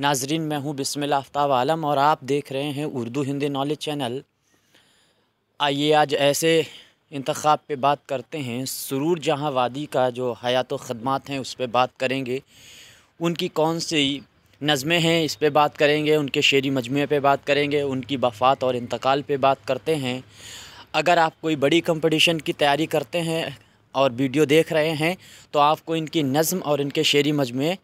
नाजरीन मैं हूँ बिस्मिल आफ्ताब आलम और आप देख रहे हैं उर्दू हिंदी नॉलेज चैनल आइए आज ऐसे इंतखब पे बात करते हैं सुरूर जहाँ वादी का जो हयात ख़दमात हैं उस पर बात करेंगे उनकी कौन सी नज़में हैं इस पर बात करेंगे उनके शेरी मजमू पर बात करेंगे उनकी वफ़ात और इंतकाल पर बात करते हैं अगर आप कोई बड़ी कम्पटिशन की तैयारी करते हैं और वीडियो देख रहे हैं तो आपको इनकी नज़म और इनके शेरी मजमू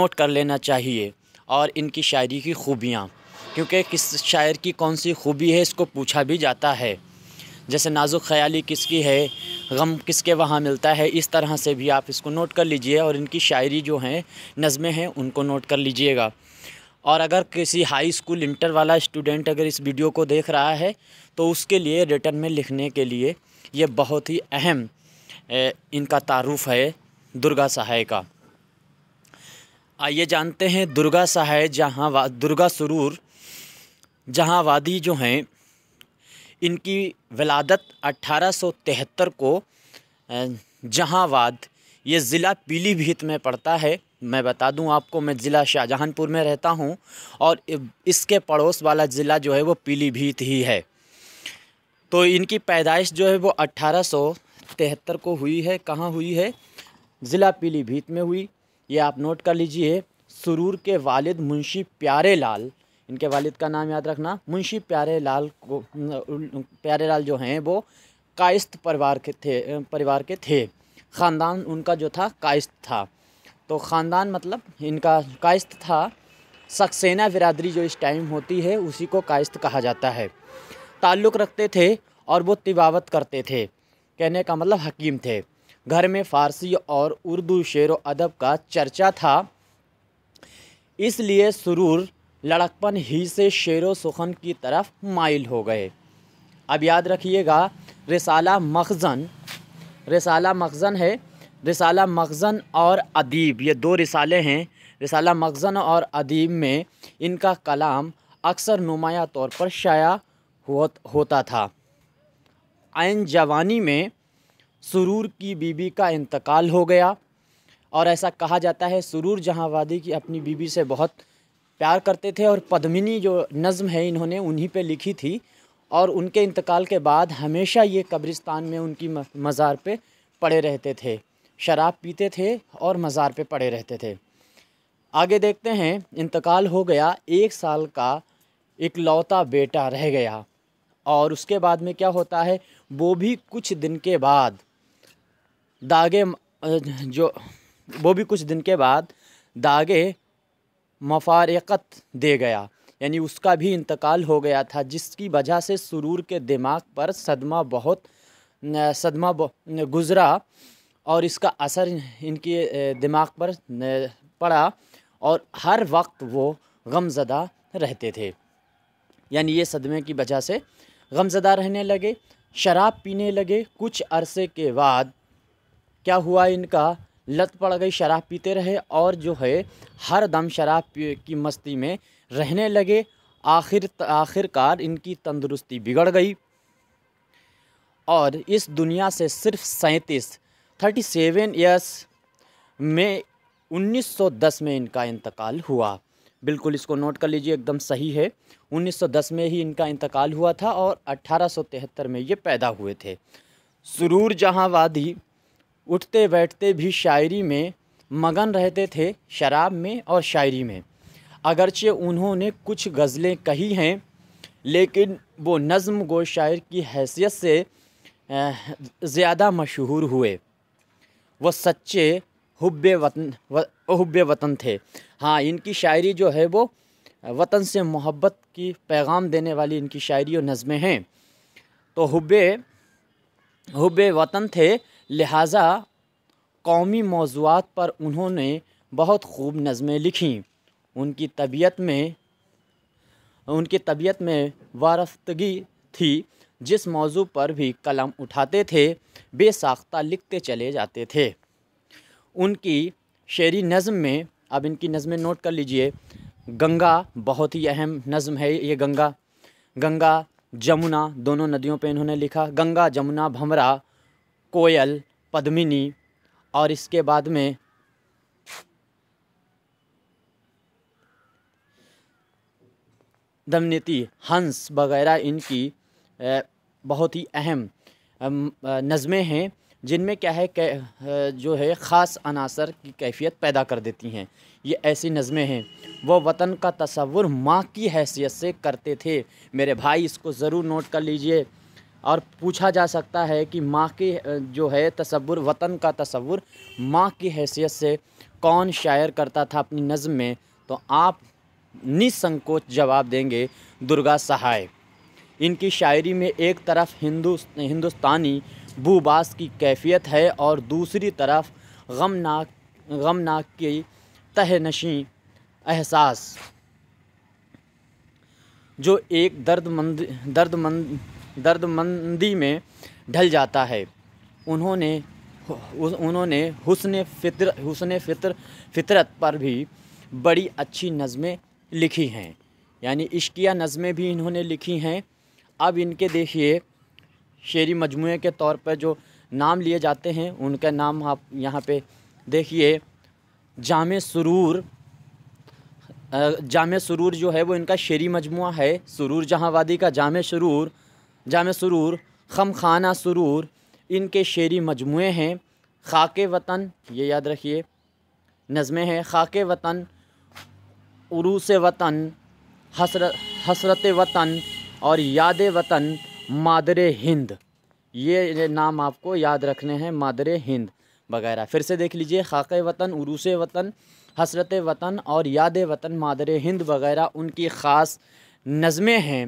नोट कर लेना चाहिए और इनकी शायरी की खूबियाँ क्योंकि किस शायर की कौन सी खूबी है इसको पूछा भी जाता है जैसे नाजुक ख्याली किसकी है गम किसके वहाँ मिलता है इस तरह से भी आप इसको नोट कर लीजिए और इनकी शायरी जो हैं नज़में हैं उनको नोट कर लीजिएगा और अगर किसी हाई स्कूल इंटर वाला स्टूडेंट अगर इस वीडियो को देख रहा है तो उसके लिए रिटर्न में लिखने के लिए ये बहुत ही अहम इनका तारुफ है दुर्गा सहाय का आइए जानते हैं दुर्गा सहाय जहाँ दुर्गा सुरूर जहाँ वादी जो हैं इनकी विलादत 1873 को जहाँवाद ये ज़िला पीलीभीत में पड़ता है मैं बता दूं आपको मैं ज़िला शाहजहानपुर में रहता हूं और इसके पड़ोस वाला ज़िला जो है वो पीलीभीत ही है तो इनकी पैदाइश जो है वो 1873 को हुई है कहाँ हुई है ज़िला पीलीभीत में हुई ये आप नोट कर लीजिए सुरूर के वालिद मुंशी प्यारे लाल इनके वालिद का नाम याद रखना मुंशी प्यारे लाल को प्यारे लाल जो हैं वो कायस्त परिवार के थे परिवार के थे ख़ानदान उनका जो था कायस्त था तो ख़ानदान मतलब इनका कायस्त था सक्सेना बिरादरी जो इस टाइम होती है उसी को कायस्त कहा जाता है ताल्लुक़ रखते थे और वो तिबावत करते थे कहने का मतलब हकीम थे घर में फ़ारसी और उर्दू शेर व अदब का चर्चा था इसलिए सुरूर लड़कपन ही से शेर व सुखन की तरफ माइल हो गए अब याद रखिएगा रिसाला मखज़न रिसाला मखज़न है रिसाला मखज़न और अदीब ये दो रिसाले हैं रिसाला मखज़न और अदीब में इनका कलाम अक्सर नुमाया तौर पर शाया होता था आन जवानी में सुरूर की बीबी का इंतकाल हो गया और ऐसा कहा जाता है सुरूर जहाँवादी की अपनी बीबी से बहुत प्यार करते थे और पद्मिनी जो नज़म है इन्होंने उन्हीं पे लिखी थी और उनके इंतकाल के बाद हमेशा ये कब्रिस्तान में उनकी मज़ार पे पड़े रहते थे शराब पीते थे और मज़ार पे पड़े रहते थे आगे देखते हैं इंतकाल हो गया एक साल का इकलौता बेटा रह गया और उसके बाद में क्या होता है वो भी कुछ दिन के बाद दागे जो वो भी कुछ दिन के बाद दागे मफारकत दे गया यानी उसका भी इंतकाल हो गया था जिसकी वजह से सुरूर के दिमाग पर सदमा बहुत सदमा गुज़रा और इसका असर इनके दिमाग पर पड़ा और हर वक्त वो गमज़दा रहते थे यानी ये सदमे की वजह से गमज़दा रहने लगे शराब पीने लगे कुछ अरसे के बाद क्या हुआ इनका लत पड़ गई शराब पीते रहे और जो है हर दम शराब की मस्ती में रहने लगे आखिर आखिरकार इनकी तंदुरुस्ती बिगड़ गई और इस दुनिया से सिर्फ सैंतीस थर्टी सेवन ईयर्स में 1910 में इनका इंतकाल हुआ बिल्कुल इसको नोट कर लीजिए एकदम सही है 1910 में ही इनका इंतकाल हुआ था और 1873 में ये पैदा हुए थे सुरूर जहाँ वादी उठते बैठते भी शायरी में मगन रहते थे शराब में और शायरी में अगरचे उन्होंने कुछ गज़लें कही हैं लेकिन वो नज़म गो शायर की हैसियत से ज़्यादा मशहूर हुए वो सच्चे हुब वतन हुब वतन थे हाँ इनकी शायरी जो है वो वतन से मोहब्बत की पैगाम देने वाली इनकी शायरी और नज़में हैं तो हुब हुब वतन थे लिहाजा कौमी मौजूद पर उन्होंने बहुत खूब नज़में लिखीं उनकी तबीयत में उनकी तबीयत में वारफ़्तगी थी जिस मौजू पर भी कलम उठाते थे बेसाख्ता लिखते चले जाते थे उनकी शेरी नज़म में अब इनकी नज़में नोट कर लीजिए गंगा बहुत ही अहम नज़म है ये गंगा गंगा जमुना दोनों नदियों पे इन्होंने लिखा गंगा जमुना भमरा कोयल पद्मिनी और इसके बाद में दमनीति हंस वगैरह इनकी बहुत ही अहम नज़में हैं जिनमें क्या है जो है ख़ास अनासर की कैफियत पैदा कर देती हैं ये ऐसी नज़में हैं वो वतन का तस्वुर माँ की हैसियत से करते थे मेरे भाई इसको ज़रूर नोट कर लीजिए और पूछा जा सकता है कि माँ के जो है तस्वुर वतन का तस्वुर माँ की हैसियत से कौन शायर करता था अपनी नज़म में तो आप निसंकोच जवाब देंगे दुर्गा सहाय इनकी शायरी में एक तरफ हिंदू हिंदुस्तानी बूबास की कैफियत है और दूसरी तरफ गमनाक गमनाक की तहनशी एहसास जो एक दर्दमंद दर्दमंद दर्दमंदी में ढल जाता है उन्होंने उन्होंने हुसन फितर हुसन फितर फितरत पर भी बड़ी अच्छी नज़में लिखी हैं यानी इश्किया नज़में भी इन्होंने लिखी हैं अब इनके देखिए शेरी मजमू के तौर पर जो नाम लिए जाते हैं उनका नाम आप यहाँ पे देखिए जाम सुरूर जाम सुरूर जो है वो इनका शेरी मजमू है सुरूर वादी का जाम सुरूर जाम सुरूर खम खाना सुरूर इनके शेरी मजमू हैं खाक वतन ये याद रखिए नज़में हैं खाक वतन उरूस वतन हसरत हसरत वतन और याद वतन मादर हिंद ये नाम आपको याद रखने हैं मादर हिंद वगैरह फिर से देख लीजिए खाक वतन उरूस वतन हसरत वतन और याद वतन मादर हिंद वगैरह उनकी ख़ास नज़में हैं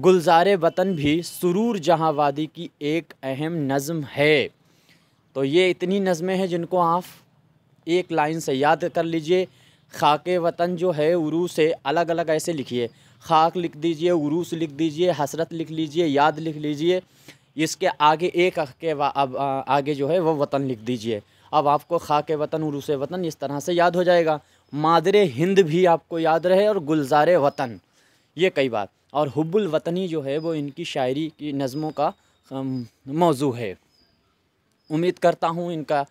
गुलजार वतन भी सुरूर जहाँ वादी की एक अहम नज़म है तो ये इतनी नज़में हैं जिनको आप एक लाइन से याद कर लीजिए खाक वतन जो है उरू से अलग अलग ऐसे लिखिए खाक लिख दीजिए उरूस लिख दीजिए हसरत लिख लीजिए याद लिख लीजिए इसके आगे एक के अब आगे जो है वह वतन लिख दीजिए अब आपको खाक वतन उरूस वतन इस तरह से याद हो जाएगा मादर हिंद भी आपको याद रहे और गुलजार वतन ये कई बात और हुब्बुल वतनी जो है वो इनकी शायरी की नज़मों का मौजू है उम्मीद करता हूँ इनका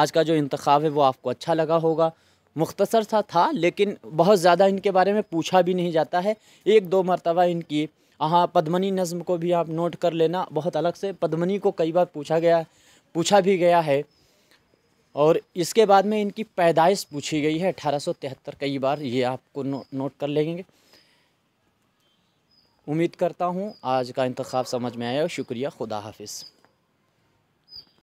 आज का जो इंतखा है वो आपको अच्छा लगा होगा मुख्तसर सा था लेकिन बहुत ज़्यादा इनके बारे में पूछा भी नहीं जाता है एक दो मरतबा इनकी हाँ पद्मनी नज़म को भी आप नोट कर लेना बहुत अलग से पद्मनी को कई बार पूछा गया पूछा भी गया है और इसके बाद में इनकी पैदाइश पूछी गई है अठारह कई बार ये आपको नो, नोट कर लेंगे उम्मीद करता हूँ आज का इंतखब समझ में आया शुक्रिया खुदा हाफिज़